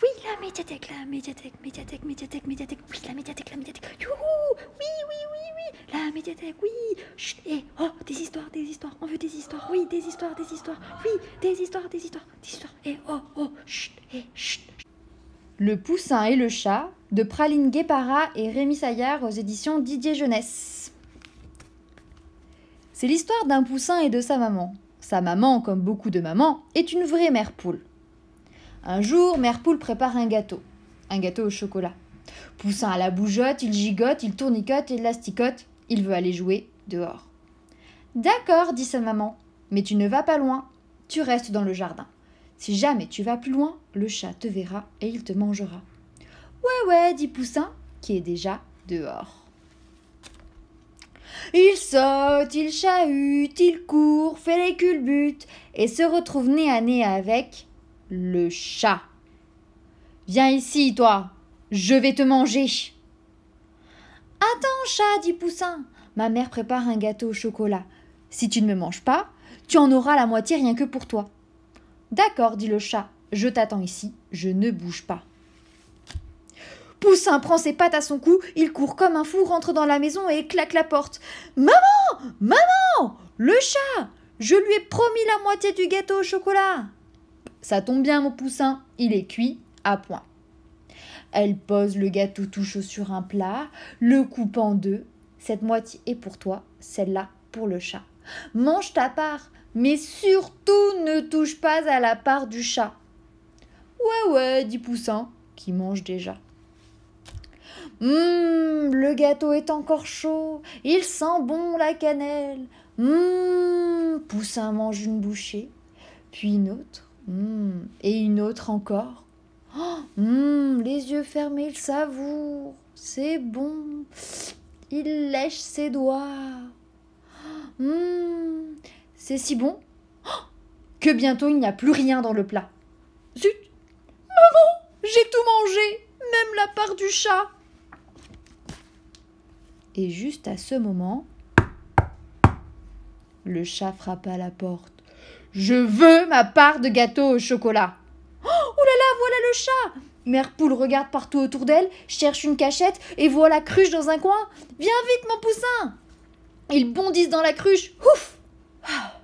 Oui, la médiathèque, la médiathèque, médiathèque, médiathèque, médiathèque. Oui, la médiathèque, la médiathèque. Youhou Oui, oui, oui, oui. La médiathèque, oui. Chut, et eh, oh, des histoires, des histoires. On veut des histoires. Oui, des histoires, des histoires. Oui, des histoires, des histoires, des histoires. Et eh, oh, oh, chut, et eh, chut. Le poussin et le chat de Praline Guépara et Rémi Saillard aux éditions Didier Jeunesse. C'est l'histoire d'un poussin et de sa maman. Sa maman, comme beaucoup de mamans, est une vraie mère poule. Un jour, Mère Poule prépare un gâteau, un gâteau au chocolat. Poussin à la bougeotte, il gigote, il tournicote il l'asticote. Il veut aller jouer dehors. D'accord, dit sa maman, mais tu ne vas pas loin. Tu restes dans le jardin. Si jamais tu vas plus loin, le chat te verra et il te mangera. Ouais, ouais, dit Poussin, qui est déjà dehors. Il saute, il chahute, il court, fait les culbutes et se retrouve nez à nez avec le chat. Viens ici, toi. Je vais te manger. Attends, chat, dit Poussin. Ma mère prépare un gâteau au chocolat. Si tu ne me manges pas, tu en auras la moitié rien que pour toi. D'accord, dit le chat. Je t'attends ici, je ne bouge pas. Poussin prend ses pattes à son cou, il court comme un fou, rentre dans la maison et claque la porte. Maman Maman Le chat Je lui ai promis la moitié du gâteau au chocolat ça tombe bien, mon poussin, il est cuit à point. Elle pose le gâteau tout chaud sur un plat, le coupe en deux. Cette moitié est pour toi, celle-là pour le chat. Mange ta part, mais surtout ne touche pas à la part du chat. Ouais, ouais, dit Poussin, qui mange déjà. Hum, le gâteau est encore chaud, il sent bon la cannelle. Hum, Poussin mange une bouchée, puis une autre, Hmm. Et une autre encore. Oh, hmm, les yeux fermés, il savoure. C'est bon. Il lèche ses doigts. Oh, hmm. c'est si bon oh, que bientôt il n'y a plus rien dans le plat. Zut Maman, j'ai tout mangé, même la part du chat. Et juste à ce moment, le chat frappa à la porte. Je veux ma part de gâteau au chocolat. Oh, là là, voilà le chat Mère Poule regarde partout autour d'elle, cherche une cachette et voit la cruche dans un coin. Viens vite, mon poussin Ils bondissent dans la cruche. Ouf ah.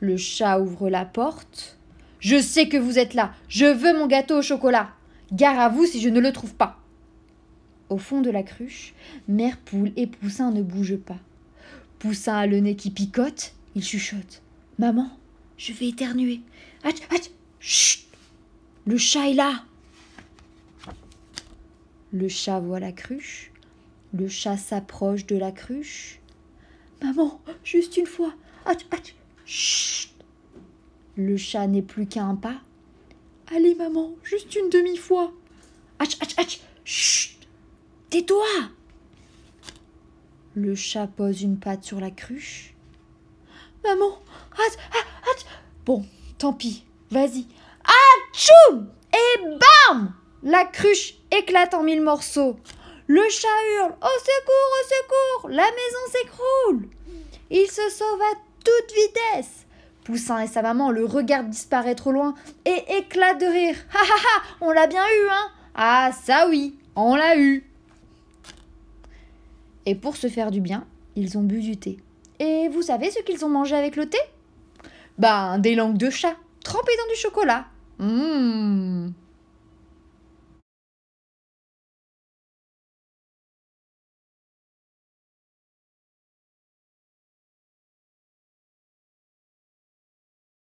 Le chat ouvre la porte. Je sais que vous êtes là. Je veux mon gâteau au chocolat. Gare à vous si je ne le trouve pas. Au fond de la cruche, Mère Poule et Poussin ne bougent pas. Poussin a le nez qui picote il chuchote. Maman, je vais éternuer. Hach, hach, chut Le chat est là Le chat voit la cruche. Le chat s'approche de la cruche. Maman, juste une fois. Hach, hach, chut Le chat n'est plus qu'à un pas. Allez, maman, juste une demi-fois. Hach, hach, hach. chut Tais-toi Le chat pose une patte sur la cruche. Maman ah, ah, Bon, tant pis, vas-y. Ah Et bam La cruche éclate en mille morceaux. Le chat hurle Au secours, au secours La maison s'écroule Il se sauve à toute vitesse. Poussin et sa maman le regardent disparaître au loin et éclatent de rire. Ha ha ha On l'a bien eu, hein Ah, ça oui, on l'a eu Et pour se faire du bien, ils ont bu du thé. Et vous savez ce qu'ils ont mangé avec le thé Ben, des langues de chat, trempées dans du chocolat. Mmh.